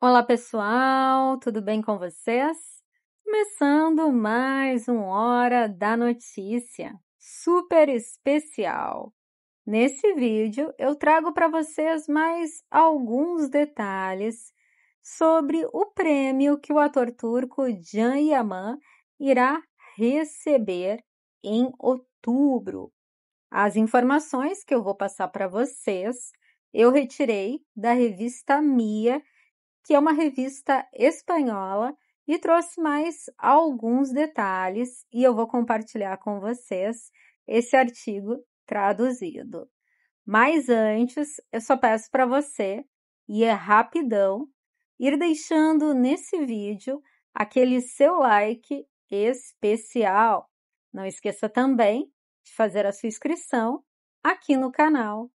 Olá, pessoal, tudo bem com vocês? Começando mais um Hora da Notícia, super especial. Nesse vídeo, eu trago para vocês mais alguns detalhes sobre o prêmio que o ator turco Can Yaman irá receber em outubro. As informações que eu vou passar para vocês eu retirei da revista Mia, que é uma revista espanhola e trouxe mais alguns detalhes e eu vou compartilhar com vocês esse artigo traduzido. Mas antes, eu só peço para você, e é rapidão, ir deixando nesse vídeo aquele seu like especial. Não esqueça também de fazer a sua inscrição aqui no canal.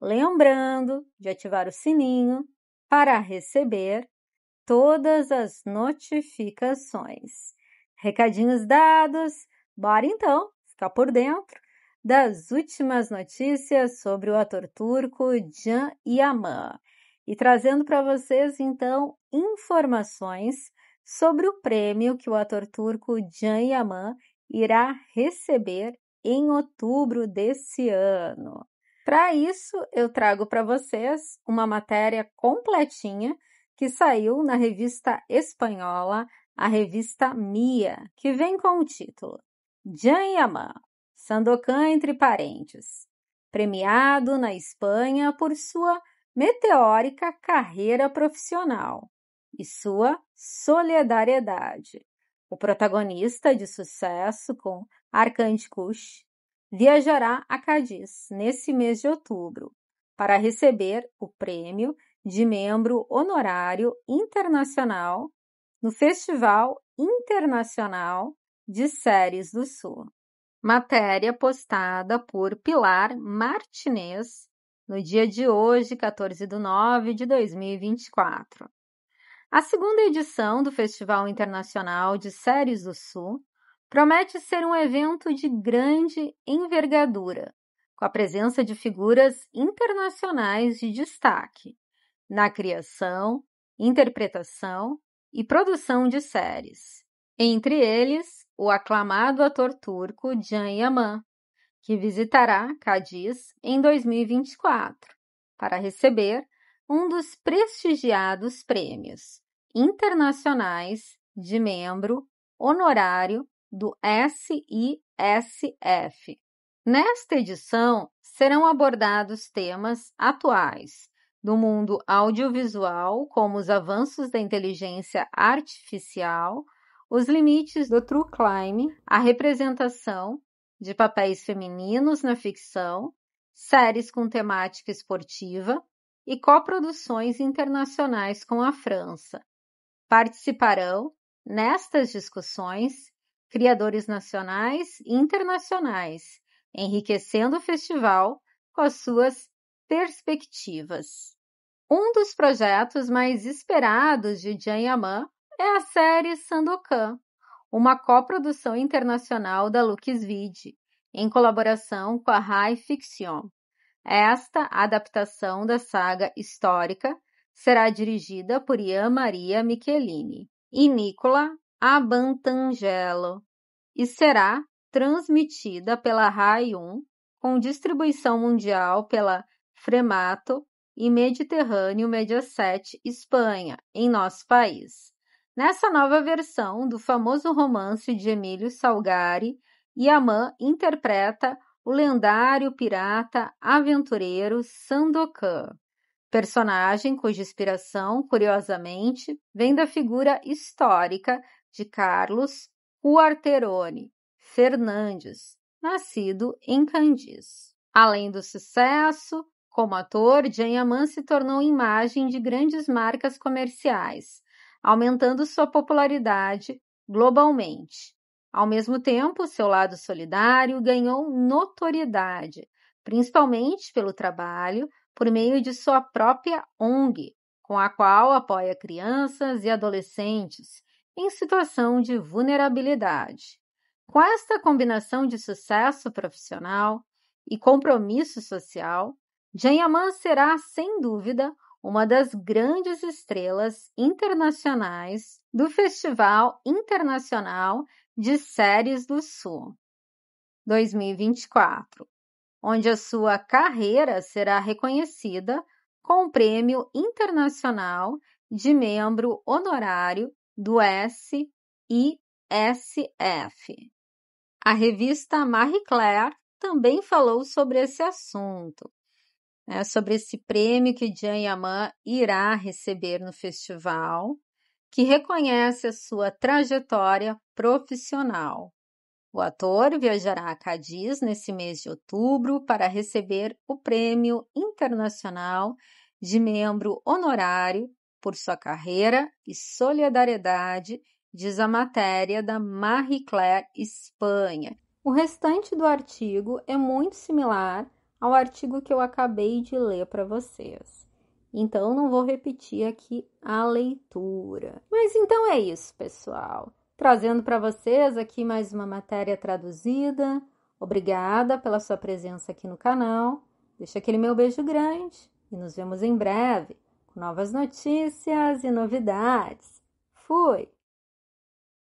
Lembrando de ativar o sininho para receber todas as notificações. Recadinhos dados, bora então ficar por dentro das últimas notícias sobre o ator turco Can Yaman e trazendo para vocês então informações sobre o prêmio que o ator turco Can Yaman irá receber em outubro desse ano. Para isso, eu trago para vocês uma matéria completinha que saiu na revista espanhola, a revista Mia, que vem com o título Jan Yaman, Sandokan entre parentes, premiado na Espanha por sua meteórica carreira profissional e sua solidariedade. O protagonista de sucesso com Arcante Kush viajará a Cádiz nesse mês de outubro para receber o prêmio de membro honorário internacional no Festival Internacional de Séries do Sul. Matéria postada por Pilar Martinez no dia de hoje, 14 de nove de 2024. A segunda edição do Festival Internacional de Séries do Sul Promete ser um evento de grande envergadura, com a presença de figuras internacionais de destaque na criação, interpretação e produção de séries. Entre eles, o aclamado ator turco Can Yaman, que visitará Cadiz em 2024 para receber um dos prestigiados prêmios internacionais de membro honorário do SISF. Nesta edição serão abordados temas atuais do mundo audiovisual, como os avanços da inteligência artificial, os limites do true crime, a representação de papéis femininos na ficção, séries com temática esportiva e coproduções internacionais com a França. Participarão nestas discussões criadores nacionais e internacionais, enriquecendo o festival com as suas perspectivas. Um dos projetos mais esperados de Jan Yaman é a série Sandokan, uma coprodução internacional da Luxvide, em colaboração com a Rai Fiction. Esta adaptação da saga histórica será dirigida por Ian Maria Michelini e Nicola Abantangelo e será transmitida pela Rai 1 com distribuição mundial pela Fremato e Mediterrâneo Mediaset Espanha, em nosso país. Nessa nova versão do famoso romance de Emílio Salgari, Yaman interpreta o lendário pirata aventureiro Sandokan, personagem cuja inspiração, curiosamente, vem da figura histórica de Carlos Huarterone Fernandes, nascido em Candiz, Além do sucesso, como ator, Janyaman se tornou imagem de grandes marcas comerciais, aumentando sua popularidade globalmente. Ao mesmo tempo, seu lado solidário ganhou notoriedade, principalmente pelo trabalho por meio de sua própria ONG, com a qual apoia crianças e adolescentes em situação de vulnerabilidade. Com esta combinação de sucesso profissional e compromisso social, Janyaman será, sem dúvida, uma das grandes estrelas internacionais do Festival Internacional de Séries do Sul 2024, onde a sua carreira será reconhecida com o Prêmio Internacional de Membro Honorário do S e SF. A revista Marie Claire também falou sobre esse assunto, né, sobre esse prêmio que Jean Yaman irá receber no festival, que reconhece a sua trajetória profissional. O ator viajará a Cadiz nesse mês de outubro para receber o Prêmio Internacional de Membro Honorário por sua carreira e solidariedade, diz a matéria da Marie Claire Espanha. O restante do artigo é muito similar ao artigo que eu acabei de ler para vocês. Então não vou repetir aqui a leitura. Mas então é isso, pessoal. Trazendo para vocês aqui mais uma matéria traduzida. Obrigada pela sua presença aqui no canal. Deixa aquele meu beijo grande e nos vemos em breve novas notícias e novidades. Fui!